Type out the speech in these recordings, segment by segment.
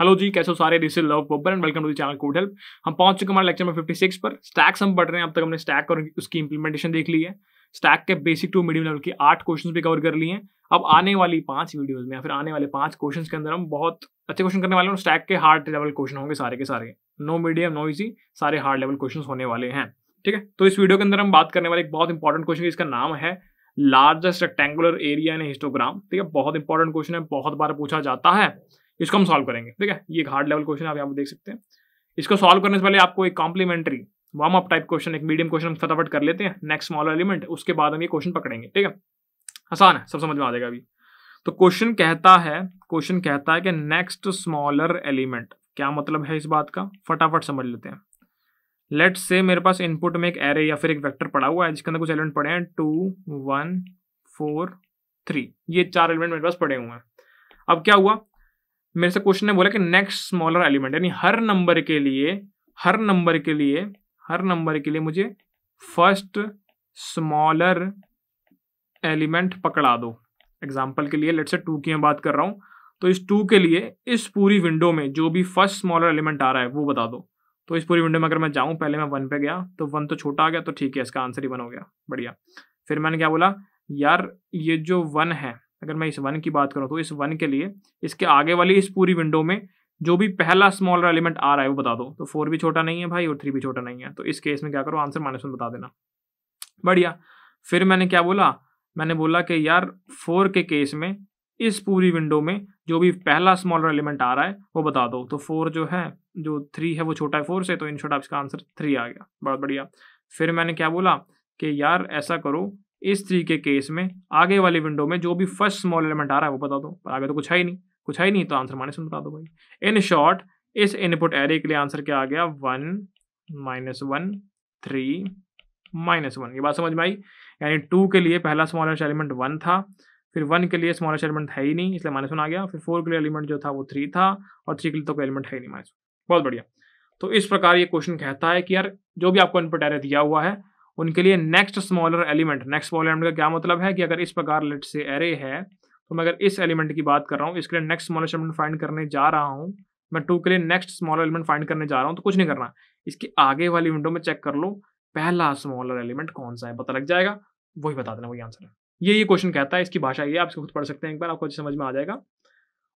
hello जी कैसे हो सारे this is Love Babbar and welcome to the channel Code Help हम पहुंच चुके हमारे लेक्चर में 56 पर स्टैक्स हम पढ़ रहे हैं अब तक हमने स्टैक और उसकी इंप्लीमेंटेशन देख ली है स्टैक के बेसिक टू मीडियम लेवल की आठ क्वेश्चन भी कवर कर लिए हैं अब आने वाली पांच वीडियोज में या फिर आने वाले पांच क्वेश्चन के अंदर हम बहुत अच्छे क्वेश्चन करने वाले हैं और स्टैक के हार्ड लेवल क्वेश्चन होंगे सारे के सारे नो मीडियम नो इजी सारे हार्ड लेवल क्वेश्चन होने वाले हैं ठीक है तो इस वीडियो के अंदर हम बात करने वाले एक बहुत इंपॉर्टेंट क्वेश्चन इसका नाम है largest rectangular area in histogram ठीक है बहुत इंपॉर्टेंट क्वेश्चन है बहुत बार पूछा जाता है इसको हम सॉल्व करेंगे ठीक है ये हार्ड लेवल क्वेश्चन आप यहाँ पर देख सकते हैं इसको सॉल्व करने से पहले आपको एक complimentary warm up type question एक मीडियम क्वेश्चन हम फटाफट कर लेते हैं नेक्स्ट स्मॉल एलिमेंट उसके बाद हम ये क्वेश्चन पकड़ेंगे ठीक है आसान है सब समझ में आ जाएगा अभी तो क्वेश्चन कहता है क्वेश्चन कहता है कि नेक्स्ट स्मॉलर एलिमेंट क्या मतलब है इस बात का फटाफट समझ लेते हैं लेट्स से मेरे पास इनपुट में एक एरे या फिर एक वेक्टर पड़ा हुआ है जिसके अंदर कुछ एलिमेंट पड़े हैं टू वन फोर थ्री ये चार एलिमेंट मेरे पास पड़े हुए हैं अब क्या हुआ मेरे से क्वेश्चन ने बोला कि नेक्स्ट स्मॉलर एलिमेंट यानी हर नंबर के लिए हर नंबर के लिए हर नंबर के लिए मुझे फर्स्ट स्मॉलर एलिमेंट पकड़ा दो एग्जाम्पल के लिए लेट से टू की मैं बात कर रहा हूँ तो इस टू के लिए इस पूरी विंडो में जो भी फर्स्ट स्मॉलर एलिमेंट आ रहा है वो बता दो तो इस पूरी विंडो में अगर मैं जाऊँ पहले मैं वन पे गया तो वन तो छोटा आ गया तो ठीक है इसका आंसर ही वन हो गया बढ़िया फिर मैंने क्या बोला यार ये जो वन है अगर मैं इस वन की बात करूँ तो इस वन के लिए इसके आगे वाली इस पूरी विंडो में जो भी पहला स्मॉलर एलिमेंट आ रहा है वो बता दो तो फोर भी छोटा नहीं है भाई और थ्री भी छोटा नहीं है तो इस केस में क्या करो आंसर माइनस वन बता देना बढ़िया फिर मैंने क्या बोला मैंने बोला कि यार फोर के केस में इस पूरी विंडो में जो भी पहला स्मॉलर एलिमेंट आ रहा है वो बता दो तो फोर जो है जो थ्री है वो छोटा है फोर से तो इन शॉर्ट आपका आंसर थ्री आ गया बहुत बढ़िया फिर मैंने क्या बोला कि यार ऐसा करो इस थ्री के केस में आगे वाली विंडो में जो भी फर्स्ट स्मॉल एलिमेंट आ रहा है वो बता दो पर आगे तो कुछ है ही नहीं कुछ है ही नहीं तो आंसर माइनस वन बता दो भाई इन शॉर्ट इस इनपुट एरे के लिए आंसर क्या आ गया one minus one three minus one ये बात समझ में आई यानी टू के लिए पहला स्मॉलेस्ट एलिमेंट वन था फिर वन के लिए स्मॉलेस्ट एलिमेंट है ही नहीं इसलिए माइनस वन आ गया फिर फोर के लिए एलिमेंट जो था वो थ्री था और थ्री के लिए तो कोई एलिमेंट है ही नहीं माइनस बहुत बढ़िया तो इस प्रकार ये क्वेश्चन कहता है कि यार जो भी आपको इनपुट एरे दिया हुआ है उनके लिए next smaller element next smaller element का क्या मतलब है कि अगर इस प्रकार लेट से एरे है तो मैं अगर इस एलिमेंट की बात कर रहा हूँ इसके लिए नेक्स्ट स्मॉलर एलिमेंट फाइंड करने जा रहा हूँ मैं टू के लिए नेक्स्ट स्मॉलर एलिमेंट फाइंड करने जा रहा हूँ तो कुछ नहीं करना इसके आगे वाली विंडो में चेक कर लो पहला स्मॉलर एलिमेंट कौन सा है पता लग जाएगा वही बता देना वही आंसर है ये ये क्वेश्चन कहता है इसकी भाषा ये आप इसको खुद पढ़ सकते हैं एक बार आपको समझ में आ जाएगा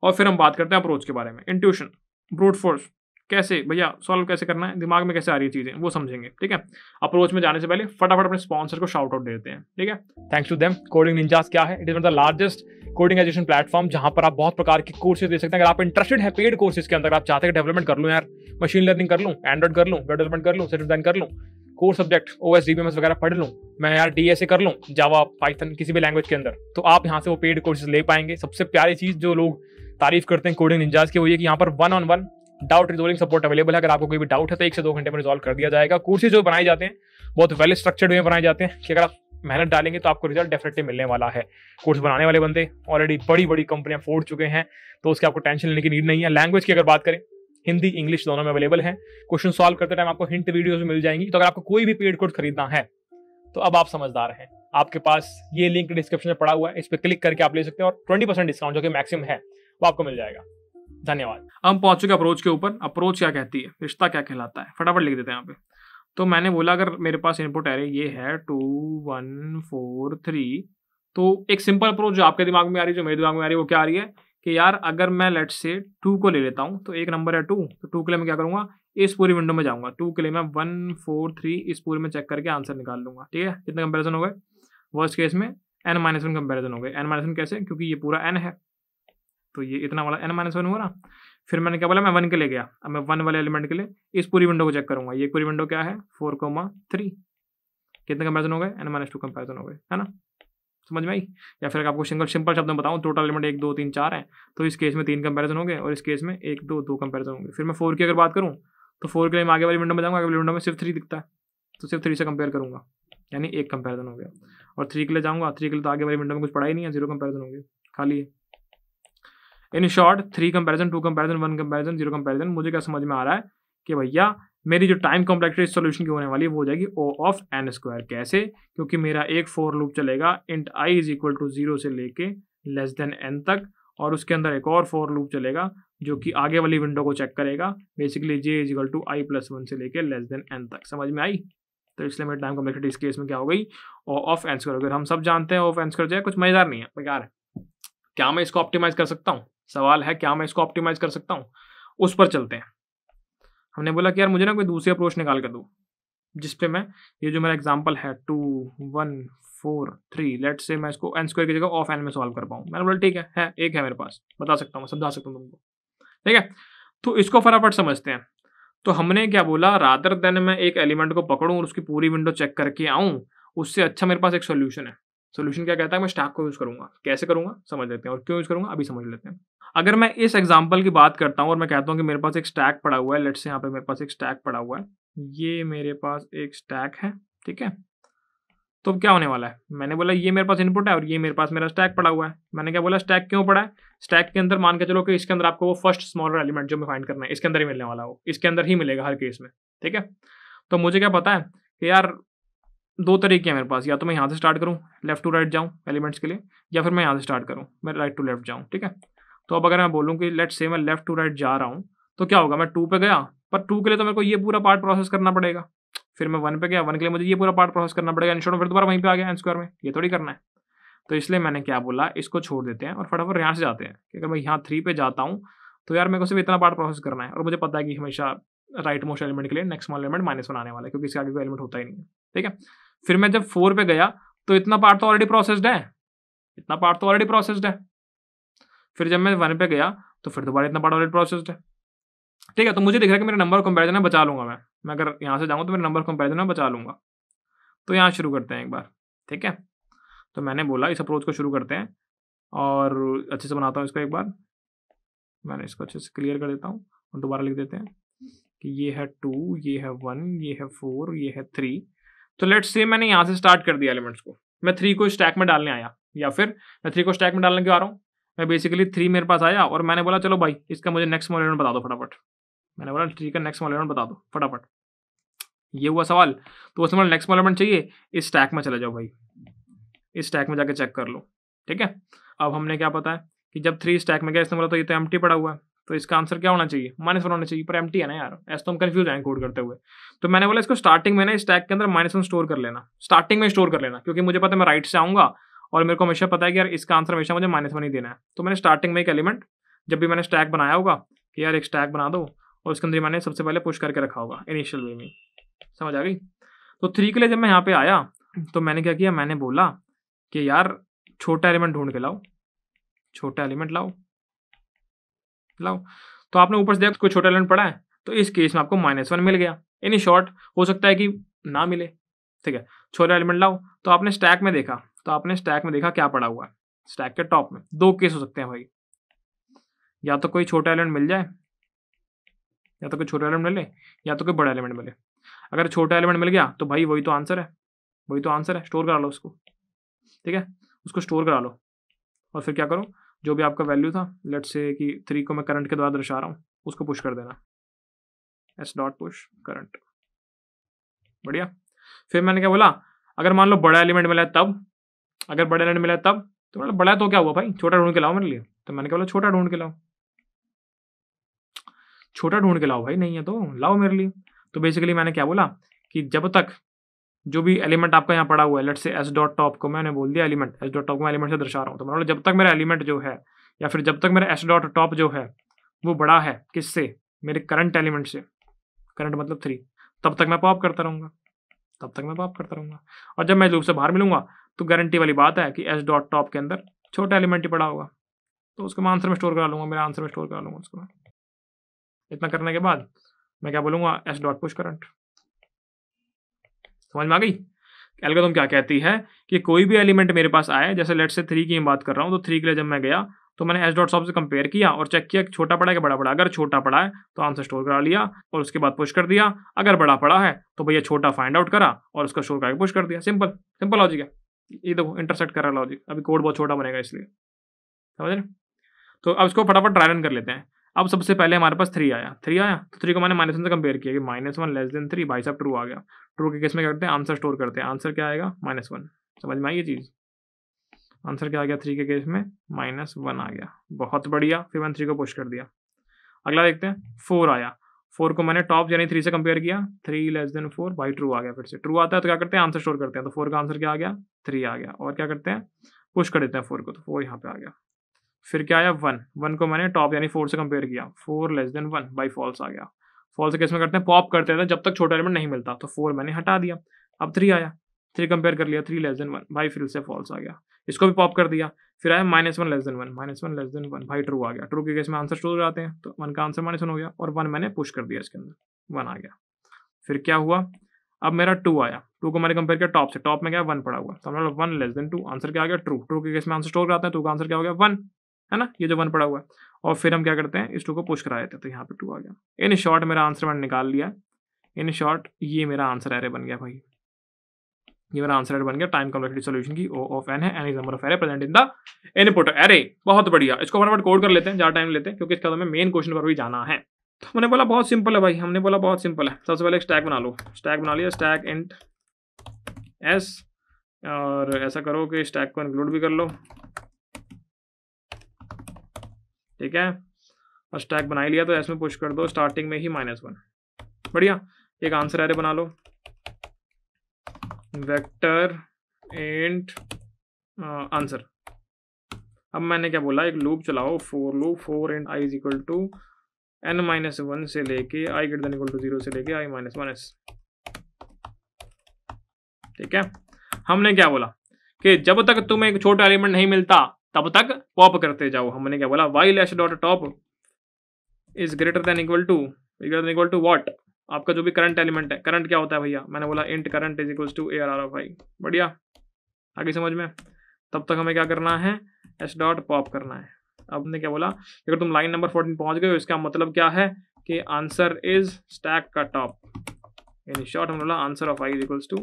और फिर हम बात करते हैं अप्रोच के बारे में इंट्यूशन ब्रूट फोर्स कैसे भैया सॉल्व कैसे करना है दिमाग में कैसे आ रही चीज़ें वो समझेंगे ठीक है अप्रोच में जाने से पहले फटाफट अपने स्पॉन्सर को शाउट आउट देते हैं ठीक है thanks to them Coding Ninjas क्या है it is the largest coding education platform जहां पर आप बहुत प्रकार के कोर्सेज दे सकते हैं अगर आप इंटरेस्टेड है पेड कोर्सेज के अंदर आप चाहते हैं डेवलपमेंट कर लूँ यार मशीन लर्निंग कर लूँ एंड्रॉइड कर लूँ वेब डेवलपमेंट कर लूँ सिर्फ डिजाइन कर लूँ कोर सब्जेक्ट ओ एस वगैरह पढ़ लूँ मैं यार डी एस ए कर लूँ जावा पाइथन किसी भी लैंग्वेज के अंदर तो आप यहाँ से वो पेड कोर्सेज ले पाएंगे सबसे प्यारी चीज़ जो लोग तारीफ करते हैं कोडिंग निंजाज की वो ये कि यहाँ पर one on one doubt resolving support available है अगर आपको कोई भी डाउट है तो एक से दो घंटे में रिजोल्व कर दिया जाएगा कोर्सेज जो बनाए जाते हैं बहुत वेल स्ट्रक्चर्ड में बनाए जाते हैं कि अगर आप मेहनत डालेंगे तो आपको रिजल्ट डेफिनेटली मिलने वाला है कोर्स बनाने वाले बंदे ऑलरेडी बड़ी बड़ी कंपनियां फोड़ चुके हैं तो उसके आपको टेंशन लेने की नीड नहीं है लैंग्वेज की अगर बात करें हिंदी इंग्लिश दोनों में अवेलेबल है क्वेश्चन सॉल्व करते टाइम आपको हिंट वीडियोज मिल जाएंगी तो अगर आपको कोई भी पेड कोर्स खरीदना है तो अब आप समझदार हैं आपके पास ये लिंक डिस्क्रिप्शन में पड़ा हुआ है इस पर क्लिक करके आप ले सकते हैं और ट्वेंटी परसेंट डिस्काउंट जो कि मैक्सिमम है वो आपको मिल जाएगा धन्यवाद हम पहुंच चुके अप्रोच के ऊपर अप्रोच क्या कहती है रिश्ता क्या कहलाता है फटाफट लिख देते हैं यहाँ पे तो मैंने बोला अगर मेरे पास इनपुट एरे ये है टू वन फोर थ्री तो एक सिंपल अप्रोच जो आपके दिमाग में आ रही है जो मेरे दिमाग में आ रही है वो क्या आ रही है कि यार अगर मैं लेट से टू को ले लेता हूँ तो एक नंबर है टू तो टू के लिए मैं क्या करूँगा इस पूरी विंडो में जाऊँगा टू के लिए मैं वन फोर थ्री इस पूरे में चेक करके आंसर निकाल लूँगा ठीक है कितने कंपेरिजन हो गए वर्स्ट केस में एन माइनस वन कंपेरिजन हो गए एन माइनस वन कैसे क्योंकि ये पूरा एन है तो ये इतना वाला एन माइनस वन हुआ रहा फिर मैंने क्या बोला मैं वन के लिए गया अब मैं वन वाले एलिमेंट के लिए इस पूरी विंडो को चेक करूंगा ये पूरी विंडो क्या है फोर कोमा थ्री कितने कंपेरिजन हो गए एन माइनस टू कंपेरिजन हो गए है ना समझ में आई या फिर आपको सिंगल सिंपल शब्द में बताऊँ टोटल एलिमेंट एक दो तीन चार हैं तो इस केस में तीन कंपेरिजन होंगे और इस केस में एक दो दो कंपेरिजन होंगे फिर मैं फोर की अगर बात करूँ तो फोर के लिए मैं आगे वाली विंडो में जाऊँगा आगे विंडो में सिर्फ थ्री दिखता है तो सिर्फ थ्री से कंपेयर करूँगा यानी एक कंपेरिजन हो गया और थ्री के लिए जाऊँगा थ्री के लिए तो आगे वाली विंडो में कुछ पढ़ा ही नहीं है जीरो कंपेरिजन हो खाली है in short three comparison two comparison one comparison zero comparison मुझे क्या समझ में आ रहा है कि भैया मेरी जो टाइम कॉम्प्लेक्सिटी सोल्यूशन की होने वाली है वो हो जाएगी ओ ऑफ एन स्क्वायर कैसे क्योंकि मेरा एक फोर लूप चलेगा int I is equal to zero से लेके लेस देन एन तक और उसके अंदर एक और फोर लूप चलेगा जो कि आगे वाली विंडो को चेक करेगा basically J is equal to I plus one से लेके लेस देन एन तक समझ में आई तो इसलिए मेरी टाइम कॉम्प्लेक्सिटी इस केस में क्या हो गई ओ ऑफ एन स्क्वायर हम सब जानते हैं ऑफ एन स्क्वायर जो है कुछ मजेदार नहीं है बेकार है क्या मैं इसको ऑप्टिमाइज कर सकता हूँ सवाल है क्या मैं इसको ऑप्टिमाइज कर सकता हूँ उस पर चलते हैं हमने बोला कि यार मुझे ना कोई दूसरी अप्रोच निकाल कर दो जिस पे मैं ये जो मेरा एग्जाम्पल है two one four three let say मैं इसको एन स्क्वायर की जगह ऑफ एन में सॉल्व कर पाऊँ मैंने बोला ठीक है, है एक है मेरे पास बता सकता हूँ समझा सकता हूँ तुमको ठीक है तो इसको फटाफट समझते हैं तो हमने क्या बोला रादर देन मैं एक एलिमेंट को पकड़ूँ और उसकी पूरी विंडो चेक करके आऊँ उससे अच्छा मेरे पास एक सोल्यूशन है सोल्यूशन क्या कहता है मैं स्टैक को यूज़ करूँगा कैसे करूँगा समझ लेते हैं और क्यों यूज़ करूँगा अभी समझ लेते हैं अगर मैं इस एग्जाम्पल की बात करता हूँ और मैं कहता हूँ कि मेरे पास एक स्टैक पड़ा हुआ है लेट्स से यहाँ पे मेरे पास एक स्टैक पड़ा हुआ है ये मेरे पास एक स्टैक है ठीक है तो क्या होने वाला है मैंने बोला ये मेरे पास इनपुट है और ये मेरे पास मेरा स्टैक पड़ा हुआ है मैंने क्या बोला स्टैक क्यों पड़ा है स्टैक के अंदर मान के चलो कि इसके अंदर आपको वो फर्स्ट स्मॉलर एलिमेंट जो मैं फाइंड करना है इसके अंदर ही मिलने वाला हो इसके अंदर ही मिलेगा हर केस में ठीक है तो मुझे क्या पता है कि यार दो तरीके हैं मेरे पास या तो मैं यहाँ से स्टार्ट करूँ लेफ्ट टू राइट जाऊँ एलिमेंट्स के लिए या फिर मैं यहाँ से स्टार्ट करूँ मैं राइट टू लेफ्ट जाऊँ ठीक है तो अब अगर मैं बोलूँ कि लेट से मैं लेफ्ट टू राइट जा रहा हूँ तो क्या होगा मैं टू पे गया पर टू के लिए तो मेरे को ये पूरा पार्ट प्रोसेस करना पड़ेगा फिर मैं वन पे गया वन के लिए मुझे ये पूरा पार्ट प्रोसेस करना पड़ेगा इंश्योर फिर दोबारा वहीं पे आ गया एन स्क्वायर में ये थोड़ी करना है तो इसलिए मैंने क्या बोला इसको छोड़ देते हैं और फटाफट यहाँ से जाते हैं कि अगर मैं यहाँ थ्री पे जाता हूँ तो यार मेरे को सिर्फ इतना पार्ट प्रोसेस करना है और मुझे पता है कि हमेशा राइट मोस्ट एलिमेंट के लिए next small element minus one आने वाला है क्योंकि इसका आगे कोई एलिमेंट होता ही नहीं है ठीक है फिर मैं जब फोर पे गया तो इतना पार्ट तो ऑलरेडी प्रोसेस्ड है इतना पार्ट तो ऑलरेडी प्रोसेस्ड है फिर जब मैं वन पे गया तो फिर दोबारा इतना बड़ा ऑलरेडी प्रोसेस्ड है ठीक है तो मुझे दिख रहा है कि मेरा नंबर कंपेरिजन में बचा लूंगा मैं मैं अगर यहाँ से जाऊँगा तो मेरा नंबर कंपेरिजन में बचा लूंगा तो यहाँ शुरू करते हैं एक बार ठीक है तो मैंने बोला इस अप्रोच को शुरू करते हैं और अच्छे से बनाता हूँ इसको एक बार मैंने इसको अच्छे से क्लियर कर देता हूँ और दोबारा लिख देते हैं कि ये है टू ये है वन ये है फोर ये है थ्री तो लेट्स से मैंने यहाँ से स्टार्ट कर दिया एलिमेंट्स को मैं थ्री को स्टैक में डालने आया या फिर मैं थ्री को स्टैक में डालने क्यों आ रहा हूँ मैं बेसिकली थ्री मेरे पास आया और मैंने बोला चलो भाई इसका मुझे नेक्स्ट मॉल बता दो फटाफट मैंने बोला ठीक है नेक्स्ट मॉल बता दो फटाफट ये हुआ सवाल तो उसने नेक्स्ट मोल चाहिए इस स्टैक में चले जाओ भाई इस स्टैक में जाके चेक कर लो ठीक है अब हमने क्या पता है कि जब थ्री स्टैक में गया इसने बोला तो ये तो एम पड़ा हुआ है तो इसका आंसर क्या होना चाहिए माइनस वन होना चाहिए पर एम है ना यार ऐसे तो हम कन्फ्यूज आएंगे कोड करते हुए तो मैंने बोला इसको स्टार्टिंग में ना इस स्टैक के अंदर माइनस वन स्टोर कर लेना स्टार्टिंग में स्टोर कर लेना क्योंकि मुझे पता है मैं राइट से आऊँगा और मेरे को हमेशा पता है कि यार इसका आंसर हमेशा मुझे माइनस वन ही देना है तो मैंने स्टार्टिंग में एक एलिमेंट जब भी मैंने स्टैक बनाया होगा कि यार एक स्टैक बना दो और उसके अंदर मैंने सबसे पहले पुश करके रखा होगा इनिशियल वे में समझ आ गई तो थ्री के लिए जब मैं यहाँ पे आया तो मैंने क्या किया मैंने बोला कि यार छोटा एलिमेंट ढूंढ के लाओ छोटा एलिमेंट लाओ लाओ तो आपने ऊपर से देखा कोई छोटा एलिमेंट पड़ा है तो इस केस में आपको माइनस वन मिल गया इन शॉर्ट हो सकता है कि ना मिले ठीक है छोटा एलिमेंट लाओ तो आपने स्टैक में देखा तो आपने स्टैक में देखा क्या पड़ा हुआ है स्टैक के टॉप में दो केस हो सकते हैं भाई या तो कोई छोटा एलिमेंट मिल जाए या तो कोई छोटा एलिमेंट मिले या तो कोई बड़ा एलिमेंट मिले अगर छोटा एलिमेंट मिल गया तो भाई वही तो आंसर है वही तो आंसर है स्टोर करा लो उसको ठीक है उसको स्टोर करा लो और फिर क्या करो जो भी आपका वैल्यू था लेट से कि थ्री को मैं करंट के द्वारा दर्शा रहा हूँ उसको पुश कर देना एस डॉट पुश करंट बढ़िया फिर मैंने क्या बोला अगर मान लो बड़ा एलिमेंट मिला है तब अगर बड़ा लैंड मिला तब तो मतलब बड़ा तो क्या हुआ भाई छोटा ढूंढ के लाओ मेरे लिए तो मैंने क्या बोला छोटा ढूंढ के लाओ छोटा ढूंढ के लाओ भाई नहीं है तो लाओ मेरे लिए तो बेसिकली मैंने क्या बोला कि जब तक जो भी एलिमेंट आपका यहाँ पड़ा हुआ है लेट से एस डॉट टॉप को मैंने बोल दिया एलिमेंट एस डॉट टॉप को एलिमेंट से दर्शा रहा हूँ तो मैंने जब तक मेरा एलिमेंट जो है या फिर जब तक मेरा एस डॉट टॉप जो है वो बड़ा है किससे मेरे करंट एलिमेंट से करंट मतलब थ्री तब तक मैं पॉप करता रहूँगा तब तक मैं पॉप करता रहूँगा और जब मैं लूप से बाहर मिलूंगा तो गारंटी वाली बात है कि एस डॉट टॉप के अंदर छोटा एलिमेंट ही पड़ा होगा तो उसको मैं आंसर में स्टोर करा लूँगा मेरा आंसर में स्टोर करा लूँगा उसको इतना करने के बाद मैं क्या बोलूँगा एस डॉट पुश करंट समझ में आ गई एल्गोदम क्या कहती है कि कोई भी एलिमेंट मेरे पास आया जैसे लेट से थ्री की मैं बात कर रहा हूँ तो थ्री के लिए जब मैं गया तो मैंने एस डॉट सॉप से कंपेयर किया और चेक किया कि छोटा पड़ा है कि बड़ा पड़ा अगर छोटा पड़ा है तो आंसर स्टोर करा लिया और उसके बाद पुश कर दिया अगर बड़ा पड़ा है तो भैया छोटा फाइंड आउट करा और उसका स्टोर करके पुश कर दिया सिंपल सिंपल लॉजिक है ये देखो इंटरसेक्ट कर रहा लॉजिक अभी कोड बहुत छोटा बनेगा इसलिए समझ रहे तो अब इसको फटाफट ट्रायल रन कर लेते हैं अब सबसे पहले हमारे पास थ्री आया थ्री आया तो थ्री को मैंने माइनस वन से कंपेयर किया कि minus one less than three भाई साहब ट्रू आ गया ट्रू के केस में करते हैं आंसर स्टोर करते हैं आंसर क्या आएगा माइनस वन समझ में आई ये चीज़ आंसर क्या आ गया थ्री के केस में माइनस वन आ गया बहुत बढ़िया फिर मैंने थ्री को पुश कर दिया अगला देखते हैं फोर आया फोर को मैंने टॉप यानी थ्री से कंपेयर किया थ्री लेस देन फोर बाई ट्रू आ गया फिर से ट्रू आता है तो क्या करते हैं आंसर स्टोर करते हैं तो फोर का आंसर क्या आ गया थ्री आ गया और क्या करते हैं पुश कर देते हैं फोर को तो फोर यहाँ पे आ गया फिर क्या आया वन वन को मैंने टॉप यानी फोर से कंपेयर किया फोर लेस देन वन बाई फॉल्स आ गया फॉल्स केस में करते हैं पॉप करते थे जब तक छोटा एलिमेंट नहीं मिलता तो फोर मैंने हटा दिया अब थ्री आया थ्री कंपेयर कर लिया थ्री लेस देन वन भाई फिर उससे फॉल्स आ गया इसको भी पॉप कर दिया फिर आया minus one less than one minus one less than one भाई ट्रू आ गया ट्रू के केस में आंसर स्टोर जाते हैं तो वन का आंसर माइनस वन हो गया और वन मैंने पुश कर दिया इसके अंदर वन आ गया फिर क्या हुआ अब मेरा टू आया टू को मैंने कंपेयर किया टॉप से टॉप में क्या वन पड़ा हुआ तो हमारा one less than two answer क्या आ गया ट्रू ट्रू के केस में आंसर स्टोर आता हैं टू का आंसर क्या हो गया वन है ना ये जो वन पड़ा हुआ है और फिर हम क्या करते हैं इस टू को पुश कराए थे तो यहाँ पे टू आ गया इन शॉर्ट मेरा आंसर मैंने निकाल लिया इन शॉर्ट ये मेरा आंसर एरे बन गया भाई ये मेरा आंसर बन गया टाइम कॉम्प्लेक्सिटी सॉल्यूशन की ओ ऑफ एन है N is number of array present in the input array बहुत बढ़िया इसको फटाफट कोड कर लेते हैं ज़्यादा टाइम लेते हैं क्योंकि इसका तो हमें मेन क्वेश्चन पर भी जाना है तो हमने बोला बहुत सिंपल है भाई हमने बोला बहुत सिंपल है सबसे पहले स्टैक बना लो स्टैक बना लिया स्टैक इंट एस और ऐसा करो कि स्टैक को इंक्लूड भी कर लो ठीक है और स्टैक बना लिया तो एस में पुश कर दो स्टार्टिंग में ही माइनस वन बढ़िया एक आंसर एरे बना लो वेक्टर एंड आंसर अब मैंने क्या बोला एक लूप चलाओ for loop for int I is equal to N minus one से लेके I greater than equal to zero से लेके आई माइनस वन एस ठीक है हमने क्या बोला कि जब तक तुम्हें एक छोटा एलिमेंट नहीं मिलता तब तक पॉप करते जाओ हमने क्या बोला while S dot top is greater than equal to greater than equal to what आपका जो भी करंट एलिमेंट है करंट क्या होता है भैया मैंने बोला int current is equals to A R R of I बढ़िया आगे समझ में तब तक हमें क्या करना है एस डॉट पॉप करना है अब ने क्या बोला अगर तुम लाइन नंबर फोर्टीन पहुंच गए हो इसका मतलब क्या है कि आंसर इज स्टैक का टॉप यानी शॉर्ट हमने बोला answer of I is equals to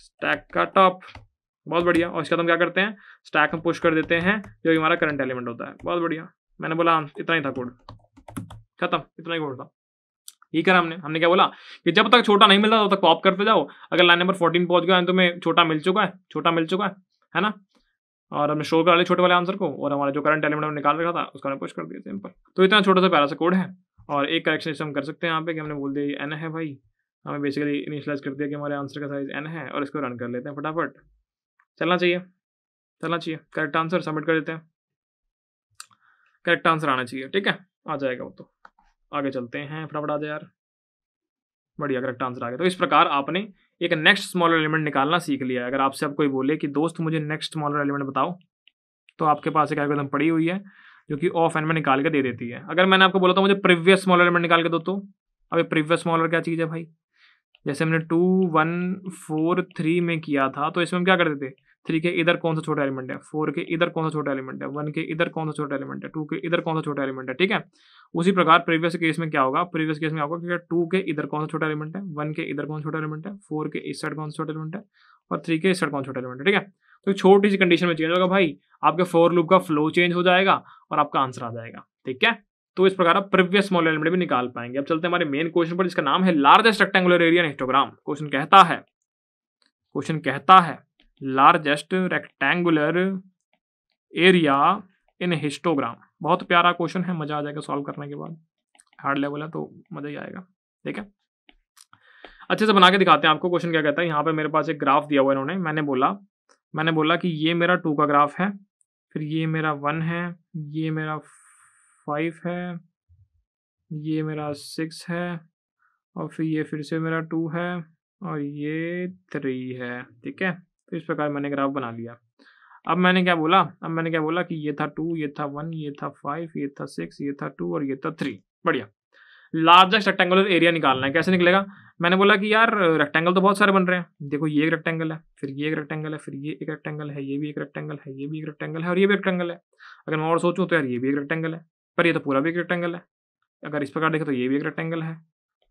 stack का टॉप बहुत बढ़िया और इसका हम क्या करते हैं स्टैक हम पुश कर देते हैं जो हमारा करंट एलिमेंट होता है बहुत बढ़िया मैंने बोला इतना ही था कोड खत्म इतना ही कोड था ये करा हमने हमने क्या बोला कि जब तक छोटा नहीं मिलता तब तो तक पॉप करते जाओ अगर लाइन नंबर फोर्टीन पहुंच गया तो मैं छोटा मिल चुका है छोटा मिल चुका है है ना और हमने शो करा लिया छोटे वाले आंसर को और हमारा जो करंट एलिमेंट हमने निकाल रखा था उसका हमने पुष्ट कर दिया सिंपल तो इतना छोटा सा प्यारा सा कोड है और एक करेक्शन हम कर सकते हैं यहाँ पे कि हमने बोल दिया एन है भाई हमें बेसिकली इनिशलाइज कर दिया कि हमारे आंसर का साइज एन है और इसको रन कर लेते हैं फटाफट चलना चाहिए चलना चाहिए करेक्ट आंसर सबमिट कर देते हैं करेक्ट आंसर आना चाहिए ठीक है आ जाएगा वो तो आगे चलते हैं फटाफट आ जाए यार बढ़िया करेक्ट आंसर आ गया तो इस प्रकार आपने एक नेक्स्ट स्मॉलर एलिमेंट निकालना सीख लिया है अगर आपसे अब कोई बोले कि दोस्त मुझे नेक्स्ट स्मॉलर एलिमेंट बताओ तो आपके पास एक एल्गोरिथम पड़ी हुई है जो कि ऑफ एन में निकाल के दे देती है अगर मैंने आपको बोला था मुझे प्रीवियस स्मॉलर एलिमेंट निकाल के दो तो अब ये प्रीवियस स्मॉलर क्या चीज़ है भाई जैसे हमने टू वन फोर थ्री में किया था तो इसमें हम क्या कर देते थ्री के इधर कौन सा छोटा एलिमेंट है फोर के इधर कौन सा छोटा एलिमेंट है वन के इधर कौन सा छोटा एलिमेंट है टू के इधर कौन सा छोटा एलिमेंट है ठीक है उसी प्रकार प्रीवियस केस में क्या होगा प्रीवियस केस में होगा क्योंकि टू के इधर कौन सा छोटा एलिमेंट है वन के इधर कौन सा छोटा एलिमेंट है फोर के इस साइड कौन सा छोटा एलिमेंट है और थ्री के इस साइड कौन छोटा एलिमेंट है ठीक है तो छोटी सी कंडीशन में चेंज होगा भाई आपके फोर लूप का फ्लो चेंज हो जाएगा और आपका आंसर आ जाएगा ठीक है तो इस प्रकार आप प्रीवियस स्मॉल एलिमेंट भी निकाल पाएंगे अब चलते हैं हमारे मेन क्वेश्चन पर जिसका नाम है largest rectangular area histogram question कहता है क्वेश्चन कहता है largest rectangular area in histogram बहुत प्यारा क्वेश्चन है मजा आ जाएगा सॉल्व करने के बाद हार्ड लेवल है तो मजा ही आएगा ठीक है अच्छे से बना के दिखाते हैं आपको क्वेश्चन क्या कहता है यहाँ पे मेरे पास एक ग्राफ दिया हुआ इन्होंने मैंने बोला मैंने बोला कि ये मेरा टू का ग्राफ है फिर ये मेरा वन है ये मेरा फाइव है ये मेरा सिक्स है और फिर ये फिर से मेरा टू है और ये थ्री है ठीक है तो इस प्रकार मैंने ग्राफ बना लिया अब मैंने क्या बोला अब मैंने क्या बोला कि ये था टू ये था वन ये था फाइव ये था सिक्स ये था टू और ये था थ्री बढ़िया लार्जेस्ट रेक्टेंगुलर एरिया निकालना है कैसे निकलेगा मैंने बोला कि यार रेक्टेंगल तो बहुत सारे बन रहे हैं देखो ये एक रेक्टेंगल है फिर ये एक रेक्टेंगल है फिर ये एक रेक्टेंगल है ये भी एक रेक्टेंगल है ये भी एक रेक्टेंगल है और ये भी रेक्टेंगल है अगर मैं और सोचूँ तो यार ये भी एक रेक्टेंगल है पर ये तो पूरा भी एक रेक्टेंगल है अगर इस प्रकार देखें तो ये भी एक रेक्टेंगल है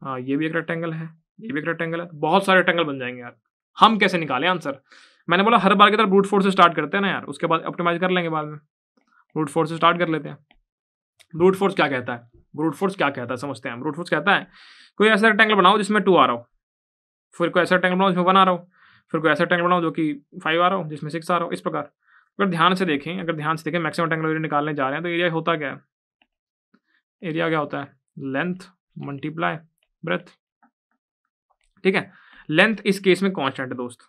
हाँ ये भी एक रेक्टेंगल है ये भी एक रेक्टेंगल है बहुत सारे रेक्टेंगल बन जाएंगे यार हम कैसे निकाले आंसर मैंने बोला हर बार की तरह ब्रूट फोर्स से स्टार्ट करते हैं ना यार उसके बाद ऑप्टिमाइज कर लेंगे बाद में ब्रूट फोर्स से स्टार्ट कर लेते हैं ब्रूट फोर्स क्या कहता है ब्रूट फोर्स क्या कहता है समझते हैं ब्रूट फोर्स कहता है कोई ऐसा रेक्टेंगल बनाओ जिसमें टू आ रहा हो फिर कोई ऐसा रेक्टेंगल बनाओ जिसमें वन आ रहा हो फिर कोई ऐसा रेक्टेंगल बनाओ जो कि फाइव आ रहा हो जिसमें सिक्स आ रहा हो इस प्रकार अगर ध्यान से देखें अगर ध्यान से देखें मैक्सिमम रेक्टेंगल एरिया निकालने जा रहे हैं तो एरिया होता क्या है एरिया क्या होता है लेंथ मल्टीप्लाई ब्रेथ ठीक है लेंथ इस केस में कॉन्स्टेंट है दोस्त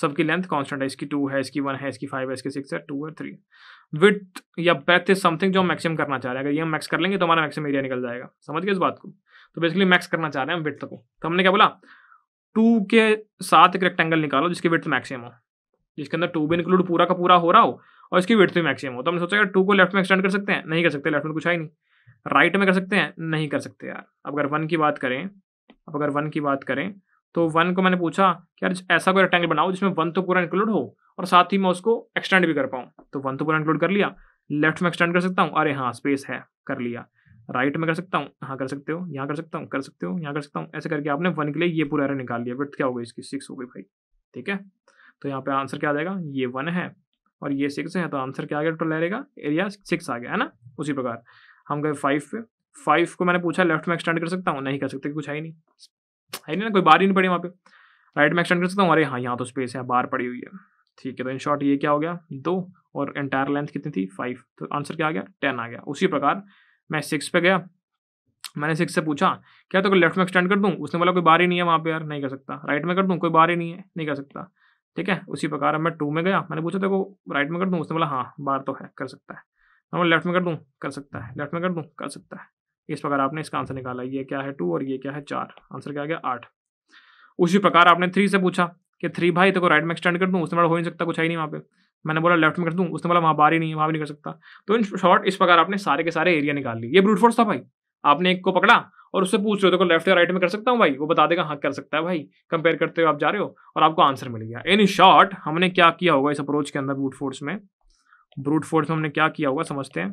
सबकी लेंथ कॉन्स्टेंट है इसकी टू है इसकी वन है इसकी फाइव है इसकी सिक्स है टू है थ्री विथ या बैथ इज समथिंग जो हम मैक्सिमम करना चाह रहे हैं अगर ये हम मैक्स कर लेंगे तो हमारा मैक्सिमम एरिया निकल जाएगा समझ गए इस बात को तो बेसिकली मैक्स करना चाह रहे हैं हम विथ को तो हमने क्या बोला टू के साथ एक रेक्टेंगल निकालो जिसकी विथ मैक्सिमम हो जिसके अंदर टू भी इंक्लूड पूरा का पूरा हो रहा हो और इसकी विथ भी मैक्सिमम हो तो हमने सोचा टू को लेफ्ट में एक्सटेंड कर सकते हैं नहीं कर सकते लेफ्ट में कुछ ही नहीं राइट में कर सकते हैं नहीं कर सकते यार अब अगर वन की बात करें अब अगर वन की बात करें तो वन को मैंने पूछा कि यार ऐसा कोई रेक्टेंगल बनाओ जिसमें वन तो पूरा इंक्लूड हो और साथ ही मैं उसको एक्सटेंड भी कर पाऊँ तो वन तो पूरा इंक्लूड कर लिया लेफ्ट में एक्सटेंड कर सकता हूँ अरे हाँ स्पेस है कर लिया राइट में कर सकता हूँ हाँ कर सकते हो यहाँ कर सकता हूँ कर सकते हो यहाँ कर सकता हूँ ऐसे करके आपने वन के लिए ये पूरा एरे निकाल लिया विथ क्या हो गई इसकी सिक्स हो गई भाई ठीक है तो यहाँ पे आंसर क्या आ जाएगा ये वन है और ये सिक्स है तो आंसर क्या आ गया टोटल एरे एरिया सिक्स आ गया है ना उसी प्रकार हम गए फाइव पे फाइव को मैंने पूछा लेफ्ट में एक्सटेंड कर सकता हूँ नहीं कर सकते कुछ है ही नहीं है नहीं ना कोई बार ही नहीं पड़ी वहाँ पे राइट में एक्सटेंड कर सकता हूँ अरे हाँ यहाँ तो स्पेस है बार पड़ी हुई है ठीक है तो इन शॉर्ट ये क्या हो गया दो और एंटायर लेंथ कितनी थी फाइव तो आंसर क्या आ गया टेन आ गया उसी प्रकार मैं सिक्स पे गया मैंने सिक्स से पूछा क्या तो लेफ्ट में एक्सटेंड कर दूँ उसने बोला कोई बार ही नहीं है वहाँ पे यार नहीं कर सकता राइट में कर दूँ कोई बार ही नहीं है नहीं कर सकता ठीक है उसी प्रकार मैं टू में गया मैंने पूछा देखो राइट में कर दूँ उसने बोला हाँ बार तो है कर सकता है मैं लेफ्ट में कर दूँ कर सकता है लेफ्ट में कर दूँ कर सकता है इस प्रकार आपने इसका आंसर निकाला ये क्या है टू और ये क्या है चार आंसर क्या गया आठ उसी प्रकार आपने थ्री से पूछा कि थ्री भाई तो राइट में एक्सटेंड कर दूँ उसने बड़ा हो नहीं सकता कुछ है ही नहीं वहाँ पे मैंने बोला लेफ्ट में कर दूँ उसने बोला वहाँ बार ही नहीं है वहाँ भी नहीं कर सकता तो इन शॉर्ट इस प्रकार आपने सारे के सारे एरिया निकाल ली ये ब्रूट फोर्स था भाई आपने एक को पकड़ा और उससे पूछ रहे हो तो लेफ्ट या राइट में कर सकता हूँ भाई वो बता देगा हाँ कर सकता है भाई कंपेयर करते हुए आप जा रहे हो और आपको आंसर मिल गया इन शॉर्ट हमने क्या किया होगा इस अप्रोच के अंदर ब्रूट फोर्स में ब्रूट फोर्स में हमने क्या किया होगा समझते हैं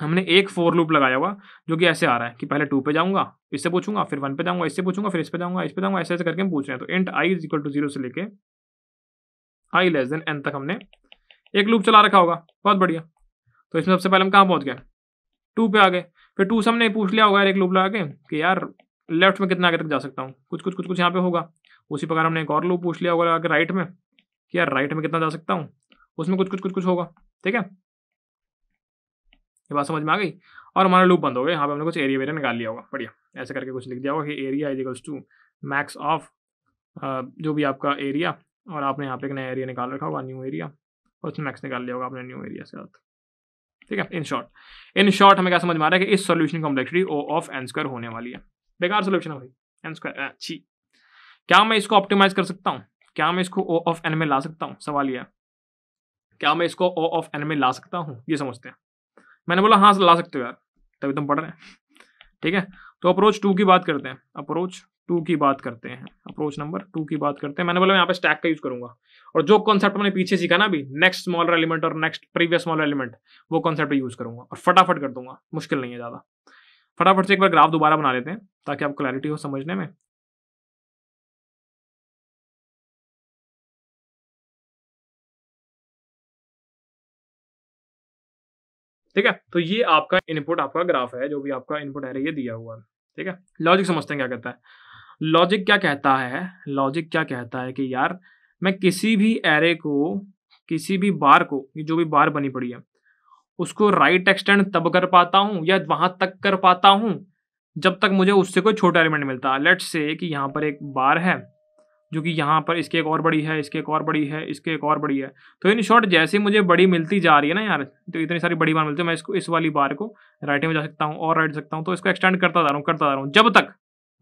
हमने एक फोर लूप लगाया हुआ जो कि ऐसे आ रहा है कि पहले टू पे जाऊंगा इससे पूछूंगा फिर वन पे जाऊंगा इससे पूछूंगा फिर इस पे जाऊंगा इस पे जाऊंगा ऐसे ऐसे करके हम पूछ रहे हैं तो int I is equal to zero से लेके आई लेस देन एन तक हमने एक लूप चला रखा होगा बहुत बढ़िया तो इसमें सबसे पहले हम कहाँ पहुँच गए टू पे आ गए फिर टू से हमने पूछ लिया होगा यार एक लूप लगा के कि यार लेफ्ट में कितना आगे तक जा सकता हूँ कुछ कुछ कुछ कुछ यहाँ पे होगा उसी प्रकार हमने एक और लूप पूछ लिया होगा लगा के राइट में कि यार राइट में कितना जा सकता हूँ उसमें कुछ कुछ कुछ कुछ होगा ठीक है ये बात समझ में आ गई और हमारा लूप बंद हो गया यहाँ पे हमने कुछ एरिया वेरिया निकाल लिया होगा बढ़िया ऐसे करके कुछ लिख दिया होगा कि area is equals to max of जो भी आपका एरिया और आपने यहाँ पे एक नया एरिया निकाल रखा होगा न्यू एरिया और उसमें मैक्स निकाल लिया होगा आपने न्यू एरिया के साथ ठीक है इन शॉर्ट इन शॉर्ट हमें क्या समझ में आ रहा है कि इस solution complexity O of N square होने वाली है बेकार सोल्यूशन है भाई एन स्क्वायर अच्छी क्या मैं इसको ऑप्टिमाइज कर सकता हूँ क्या मैं इसको ओ ऑफ एन में ला सकता हूँ सवाल यह क्या मैं इसको ओ ऑफ एन में ला सकता हूँ ये समझते हैं मैंने बोला हाँ ला सकते हो यार तभी तुम पढ़ रहे हैं ठीक है तो अप्रोच टू की बात करते हैं अप्रोच टू की बात करते हैं अप्रोच नंबर टू की बात करते हैं मैंने बोला यहाँ पे स्टैक का यूज करूंगा और जो कॉन्सेप्ट मैंने पीछे सीखा ना अभी नेक्स्ट स्मॉलर एलिमेंट और नेक्स्ट प्रीवियस स्मॉलर एलिमेंट वो कॉन्सेप्ट यूज करूंगा और फटाफट कर दूंगा मुश्किल नहीं है ज़्यादा फटाफट से एक बार ग्राफ दोबारा बना लेते हैं ताकि आप क्लैरिटी हो समझने में ठीक है तो ये आपका इनपुट आपका ग्राफ है जो भी आपका इनपुट है ये दिया हुआ है ठीक है लॉजिक समझते हैं क्या कहता है लॉजिक क्या कहता है लॉजिक क्या कहता है कि यार मैं किसी भी एरे को किसी भी बार को जो भी बार बनी पड़ी है उसको राइट एक्सटेंड तब कर पाता हूँ या वहां तक कर पाता हूँ जब तक मुझे उससे कोई छोटा एलिमेंट मिलता है लेट्स से कि यहाँ पर एक बार है जो कि यहाँ पर इसके एक और बड़ी है इसके एक और बड़ी है इसके एक और बड़ी है तो इन शॉर्ट जैसे मुझे बड़ी मिलती जा रही है ना यार तो इतनी सारी बड़ी बार मिलती है मैं इसको इस वाली बार को राइट में जा सकता हूँ और राइट सकता हूँ तो इसको एक्सटेंड करता जा रहा हूँ करता जा रहा हूँ जब तक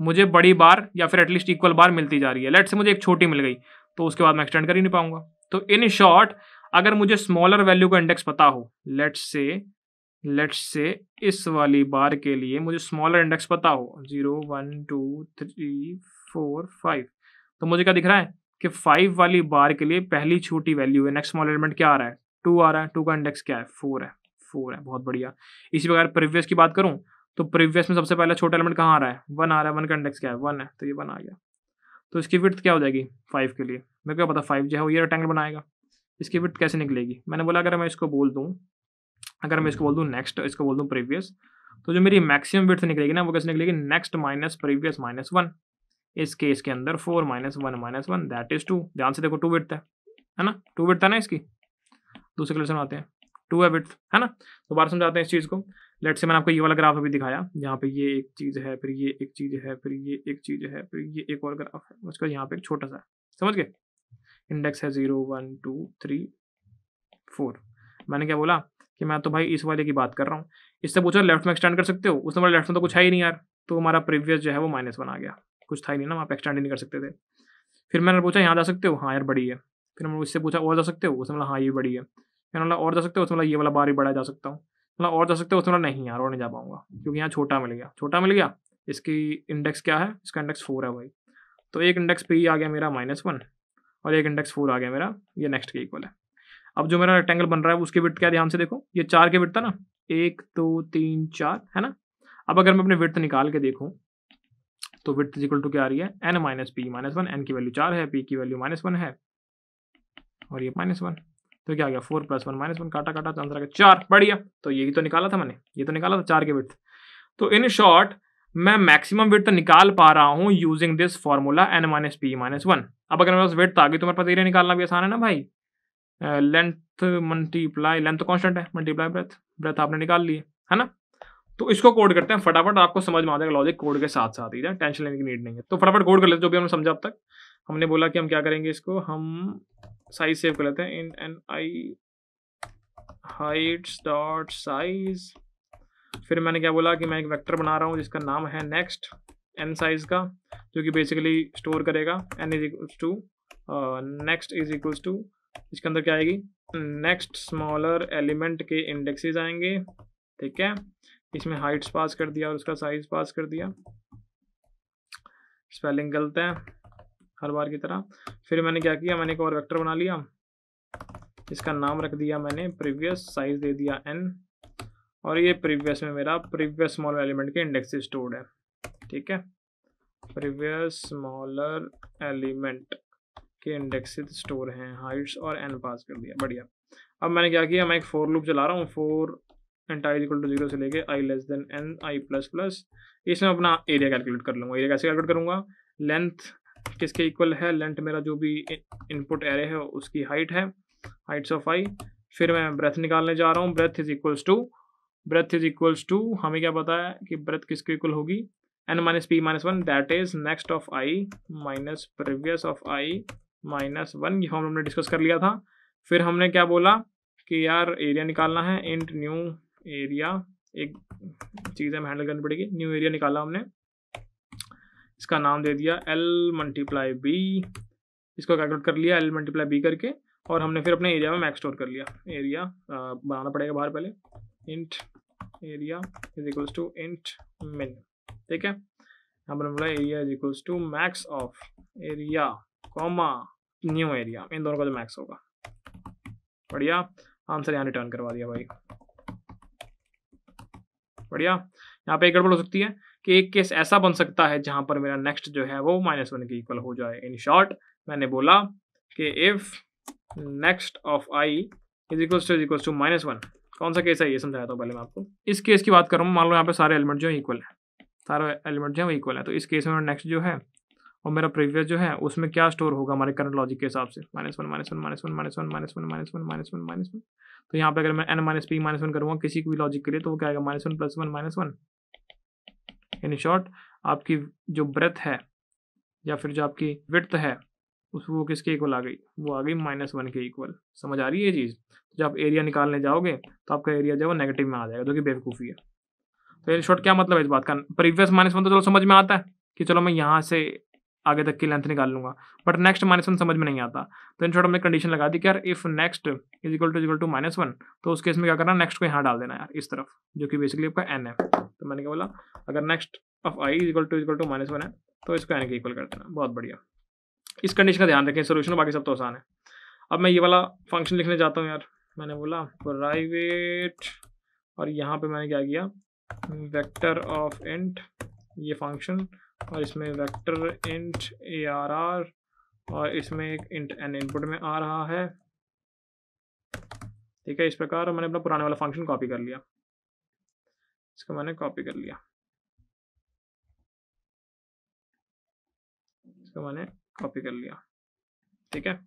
मुझे बड़ी बार या फिर एटलीस्ट इक्वल बार मिलती जा रही है लेट से मुझे एक छोटी मिल गई तो उसके बाद मैं एक्सटेंड कर ही नहीं पाऊंगा तो इन शॉर्ट अगर मुझे स्मॉलर वैल्यू का इंडेक्स पता हो लेट से लेट से इस वाली बार के लिए मुझे स्मॉलर इंडेक्स पता हो zero one two three four five तो मुझे क्या दिख रहा है कि फाइव वाली बार के लिए पहली छोटी वैल्यू है नेक्स्ट स्मॉल एलिमेंट क्या आ रहा है टू आ रहा है टू का इंडेक्स क्या है फोर है फोर है बहुत बढ़िया इसी प्रकार प्रीवियस की बात करूँ तो प्रीवियस में सबसे पहले छोटा एलिमेंट कहाँ आ रहा है वन आ रहा है वन का इंडेक्स क्या है वन है तो ये वन आ गया तो इसकी विथ क्या हो जाएगी फाइव के लिए मैं क्या पता फाइव जो है वो ये रेक्टेंगल बनाएगा इसकी विथ कैसे निकलेगी मैंने बोला अगर मैं इसको बोल दूँ अगर मैं इसको बोल दूँ नेक्स्ट इसको बोल दूँ प्रीवियस तो जो मेरी मैक्सिमम विथ निकलेगी ना वो कैसे निकलेगी next minus previous minus one इस केस के अंदर four minus one minus one that is two ध्यान से देखो टू बिट है है ना टू बिट था ना इसकी दूसरे कलर से हैं टू है बिट है ना दोबारा समझाते हैं इस चीज़ को लेट से मैंने आपको ये वाला ग्राफ अभी दिखाया यहाँ पे ये एक चीज़ है फिर ये एक चीज़ है फिर ये एक चीज़ है फिर ये एक और ग्राफ है उसका यहाँ पे एक छोटा सा समझ गए इंडेक्स है zero one two three four मैंने क्या बोला कि मैं तो भाई इस वाले की बात कर रहा हूँ इससे पूछा लेफ्ट में एक्सटेंड कर सकते हो उसने बोला लेफ्ट में तो कुछ है ही नहीं यार तो हमारा प्रीवियस जो है वो माइनस वन आ गया कुछ था ही नहीं ना वहाँ पे एक्सटेंड नहीं कर सकते थे फिर मैंने पूछा यहाँ जा सकते हो हाँ यार बड़ी है फिर हमने उससे पूछा और जा सकते हो उसने बोला हाँ ये बड़ी है फिर मतलब और जा सकते हो उसने बोला ये वाला बार ही बड़ा जा सकता हूँ मतलब और जा सकते हो उसने बोला नहीं यार और नहीं जा पाऊँगा क्योंकि यहाँ छोटा मिल गया छोटा मिल गया इसकी इंडेक्स क्या है इसका इंडेक्स फोर है भाई तो एक इंडेक्स पे आ गया मेरा माइनस वन और एक इंडेक्स फोर आ गया मेरा ये नेक्स्ट के इक्वल है अब जो मेरा रेक्टेंगल बन रहा है उसकी विट क्या ध्यान से देखो ये चार के विट था ना एक दो तीन चार है ना अब अगर मैं अपने विट निकाल के देखूँ तो विथ इक्वल टू क्या आ रही है N minus P minus one N की वैल्यू चार है पी की वैल्यू माइनस वन है और ये माइनस वन तो क्या आ गया four plus one minus one काटा काटा तो आंसर आ गया चार बढ़िया तो ये तो निकाला था मैंने ये तो निकाला था चार के विथ तो इन शॉर्ट मैं मैक्सिमम विथ निकाल पा रहा हूँ using this formula N minus P minus one अब अगर मेरे पास विथ आ गई तो मेरे पास एरिया निकालना भी आसान है ना भाई लेंथ मल्टीप्लाई लेंथ तो कॉन्स्टेंट है मल्टीप्लाई ब्रेथ ब्रेथ आपने निकाल ली है ना तो इसको कोड करते हैं फटाफट आपको समझ में आ जाएगा लॉजिक कोड के साथ साथ ही टेंशन लेने की नीड नहीं है तो फटाफट कोड कर लेते जो भी हमने समझा अब तक हमने बोला कि हम क्या करेंगे इसको हम साइज सेव कर लेते हैं int N I heights dot size फिर मैंने क्या बोला कि मैं एक वेक्टर बना रहा हूँ जिसका नाम है नेक्स्ट एन साइज का जो कि बेसिकली स्टोर करेगा N is equals to next is equals to इसके अंदर क्या आएगी नेक्स्ट स्मॉलर एलिमेंट के इंडेक्सेस आएंगे ठीक है इसमें हाइट्स पास कर दिया और उसका साइज पास कर दिया स्पेलिंग गलत है हर बार की तरह फिर मैंने क्या किया मैंने एक और वेक्टर बना लिया इसका नाम रख दिया मैंने प्रीवियस साइज दे दिया एन और ये प्रीवियस में मेरा प्रीवियस स्मॉलर एलिमेंट के इंडेक्स स्टोर्ड है ठीक है प्रीवियस स्मॉलर एलिमेंट के इंडेक्स स्टोर हैं हाइट्स और एन पास कर दिया बढ़िया अब मैंने क्या किया मैं एक फोर लूप चला रहा हूँ for int I equal to zero से लेके I less than N I plus plus इसमें अपना एरिया कैलकुलेट कर लूँगा एरिया कैसे कैलकुलेट करूँगा लेंथ किसके इक्वल है लेंथ मेरा जो भी इनपुट एरे है उसकी हाइट है हाइट्स ऑफ आई फिर मैं ब्रेथ निकालने जा रहा हूँ breadth is equals to breadth is equals to हमें क्या पता है कि ब्रेथ किसके इक्वल होगी N minus P minus one that is next of I minus previous of I minus one ये हम हमने डिस्कस कर लिया था फिर हमने क्या बोला कि यार एरिया निकालना है इंट न्यू एरिया एक चीज़ हमें हैंडल करनी पड़ेगी न्यू एरिया निकाला हमने इसका नाम दे दिया एल मल्टीप्लाई बी इसको कैलकुलेट कर लिया एल मल्टीप्लाई बी करके और हमने फिर अपने एरिया में मैक्स स्टोर कर लिया एरिया बनाना पड़ेगा बाहर पहले int area is equals to int min ठीक है पर बोला area is equals to max of area comma new area इन दोनों का जो मैक्स होगा बढ़िया आंसर यहाँ रिटर्न करवा दिया भाई बढ़िया यहाँ पे एक गड़बड़ हो सकती है कि एक केस ऐसा बन सकता है जहां पर मेरा नेक्स्ट जो है वो माइनस वन के इक्वल हो जाए इन शॉर्ट मैंने बोला कि if next of I is equal to is equal to minus one कौन सा केस है ये समझाया था पहले मैं आपको इस केस की बात कर रहा मान लो यहाँ पे सारे एलिमेंट तो जो है इक्वल है सारे एलिमेंट जो है वो इक्वल है तो इस केस में नेक्स्ट जो है और मेरा प्रीवियस जो है उसमें क्या स्टोर होगा हमारे करंट लॉजिक के हिसाब से minus one minus one minus one minus one minus one minus one minus one minus one तो यहाँ पे अगर मैं N minus P minus one करूँगा किसी भी लॉजिक के लिए तो वो क्या आएगा minus one plus one minus one in short आपकी जो ब्रेथ है या फिर जो आपकी विथ है उस वो किसके इक्वल आ गई वो आ गई माइनस वन के इक्वल समझ आ रही है ये चीज़ तो जब आप एरिया निकालने जाओगे तो आपका एरिया जो है वो नेगेटिव में आ जाएगा जो कि बेवकूफ़ी है तो इन शॉर्ट क्या मतलब है इस बात का प्रीवियस माइनस वन तो चलो समझ में आता है कि चलो मैं यहाँ से आगे तक की लेंथ निकाल लूंगा बट नेक्स्ट माइनस वन समझ में नहीं आता तो इन शॉर्ट हमने कंडीशन लगा दी कि यार if next is equal to equal to minus one तो उस केस में क्या करना नेक्स्ट को यहाँ डाल देना यार इस तरफ जो कि बेसिकली आपका एन है तो मैंने क्या बोला अगर next of I is equal to equal to minus one है तो इसको एन के इक्वल कर देना बहुत बढ़िया इस कंडीशन का ध्यान रखें सोल्यूशन बाकी सब तो आसान है अब मैं ये वाला फंक्शन लिखने जाता हूँ यार मैंने बोला प्राइवेट और यहाँ पे मैंने क्या किया वैक्टर ऑफ एंट ये फंक्शन और इसमें vector int A R R और इसमें एक इंट एन इनपुट में आ रहा है ठीक है इस प्रकार मैंने अपना पुराने वाला फंक्शन कॉपी कर लिया इसको मैंने कॉपी कर लिया इसको मैंने कॉपी कर लिया ठीक है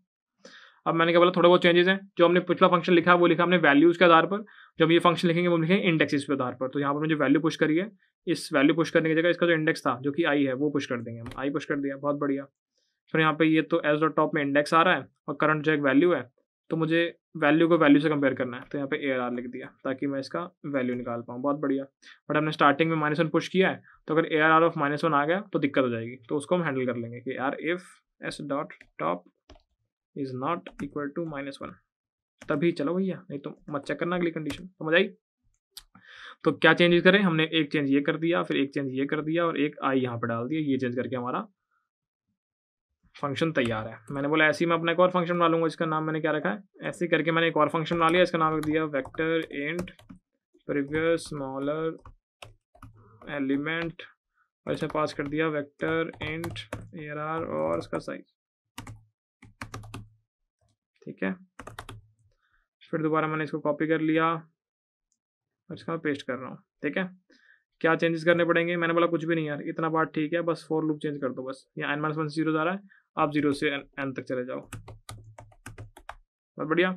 अब मैंने क्या बोला थोड़े बहुत चेंजेस हैं जो हमने पिछला फंक्शन लिखा है वो लिखा हमने वैल्यूज के आधार पर जो हम ये फंक्शन लिखेंगे वो लिखेंगे इंडेक्सेस के आधार पर तो यहाँ पर हमने जो वैल्यू पुश करी है इस वैल्यू पुश करने की जगह इसका जो इंडेक्स था जो कि आई है वो पुश कर देंगे हम आई पुश कर दिया बहुत बढ़िया फिर यहाँ पर ये तो एज डॉट टॉप में इंडेक्स आ रहा है और करंट जो एक वैल्यू है तो मुझे वैल्यू को वैल्यू से कंपेयर करना है तो यहाँ पे ए लिख दिया ताकि मैं इसका वैल्यू निकाल पाऊँ बहुत बढ़िया बट हमने स्टार्टिंग में माइनस वन पुश किया है तो अगर A R of minus one आ गया तो दिक्कत हो जाएगी तो उसको हम हैंडल कर लेंगे कि यार if S dot top is not equal to minus one तभी चलो भैया नहीं तो मत चेक करना अगली कंडीशन समझ आई तो क्या चेंजेस करें हमने एक चेंज ये कर दिया फिर एक चेंज ये कर दिया और एक आई यहाँ पर डाल दिया ये चेंज करके हमारा फंक्शन तैयार है मैंने बोला ऐसे ही मैं अपना एक और फंक्शन बना लूंगा इसका नाम मैंने क्या रखा है ऐसे करके मैंने एक और फंक्शन बना लिया इसका नाम रख दिया vector and previous smaller element और इसे पास कर दिया वेक्टर एंड एआरआर और इसका साइज ठीक है फिर दोबारा मैंने इसको कॉपी कर लिया और इसका मैं पेस्ट कर रहा हूँ ठीक है क्या चेंजेस करने पड़ेंगे मैंने बोला कुछ भी नहीं यार इतना पार्ट ठीक है बस फोर लुक चेंज कर दो बस यहाँ एन माइनस वन जीरो जा रहा है आप जीरो से एन तक चले जाओ बहुत बढ़िया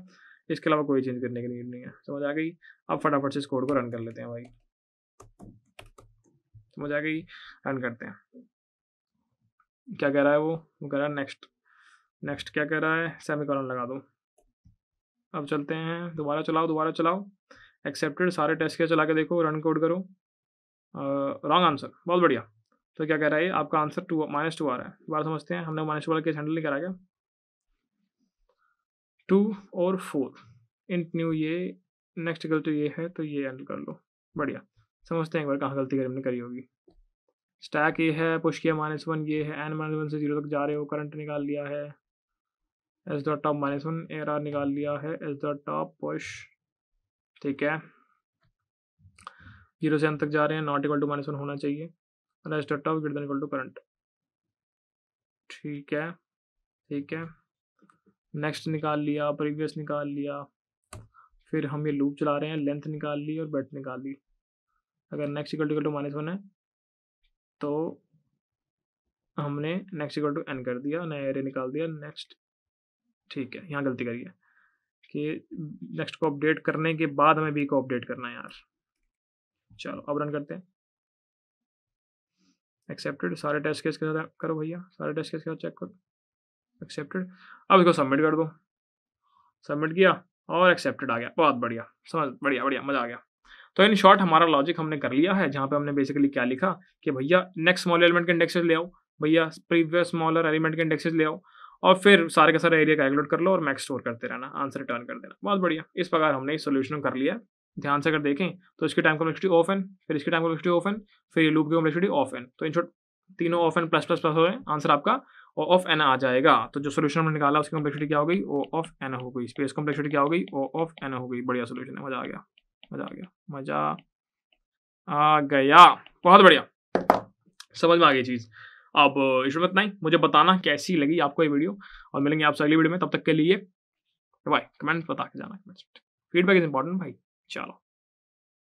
इसके अलावा कोई चेंज करने की नीड नहीं है समझ आ गई अब फटाफट से इस कोड को रन कर लेते हैं भाई समझ आ गई रन करते हैं क्या कह रहा है वो वो कह रहा है नेक्स्ट नेक्स्ट क्या कह रहा है सेमी कॉलन लगा दो अब चलते हैं दोबारा चलाओ दोबारा चलाओ एक्सेप्टेड सारे टेस्ट के चला के देखो रन कोड करो रॉन्ग आंसर बहुत बढ़िया तो क्या कह रहा है आपका आंसर टू माइनस टू आ रहा है दोबारा समझते हैं हमने माइनस टू वाला केस हैंडल नहीं करा गया टू और फोर इंट न्यू ये नेक्स्ट गलती ये है तो ये हैंडल कर लो बढ़िया समझते हैं एक बार कहाँ गलती करी हमने करी होगी स्टैक ये है पुष्किया किया माइनस वन ये है एन माइनस वन से जीरो तक जा रहे हो करंट निकाल लिया है S dot top minus one A R निकाल लिया है एस डॉट टॉप पुश ठीक है जीरो से एन तक जा रहे हैं not equal to minus one होना चाहिए और S dot top greater equal to current ठीक है ठीक है नेक्स्ट निकाल लिया प्रीवियस निकाल लिया फिर हम ये लूप चला रहे हैं लेंथ निकाल ली और बेट निकाल ली अगर next equal to equal to minus one है तो हमने नेक्स्ट इक्वल टू एन कर दिया नया एरे निकाल दिया नेक्स्ट ठीक है यहाँ गलती करिए कि नेक्स्ट को अपडेट करने के बाद हमें बी को अपडेट करना है यार चलो अब रन करते हैं एक्सेप्टेड सारे टेस्ट केस के साथ करो भैया सारे टेस्ट केस के साथ चेक करो एक्सेप्टेड अब इसको सबमिट कर दो सबमिट किया और एक्सेप्टेड आ गया बहुत बढ़िया समझ बढ़िया बढ़िया मज़ा आ गया तो इन शॉर्ट हमारा लॉजिक हमने कर लिया है जहाँ पे हमने बेसिकली क्या लिखा कि भैया नेक्स्ट स्मॉल एलिमेंट के इंडेक्सेज ले आओ भैया प्रीवियस स्मॉलर एलिमेंट के इंडेक्सेज ले आओ और फिर सारे का सारा एरिया कैलकुलेट कर लो और मैक्स स्टोर करते रहना आंसर रिटर्न कर देना बहुत बढ़िया इस प्रकार हमने इस सोल्यूशन कर लिया ध्यान से अगर देखें तो इसके टाइम कॉम्प्लेक्सिटी ऑफ एन फिर इसके टाइम कॉम्प्लेक्सिटी ऑफ एन फिर लूप की कॉम्प्लेक्सिटी ऑफ एन तो इन शॉर्ट तीनों of N plus plus plus हो गए आंसर आपका ओ ऑफ एन आ जाएगा तो जो सोल्यूशन हमने निकाला उसकी कॉम्प्लेक्सिटी क्या हो गई ओ ऑफ एन हो गई स्पेस कॉम्प्लेक्सिटी क्या हो गई ओ ऑफ एन हो गई बढ़िया सोल्यूशन है मजा आ गया मजा आ गया मजा आ गया बहुत बढ़िया समझ में आ गई चीज़ अब इशमत नहीं मुझे बताना कैसी लगी आपको ये वीडियो और मिलेंगे आपसे अगली वीडियो में तब तक के लिए बाय कमेंट बता के जाना फीडबैक इज इंपॉर्टेंट भाई चलो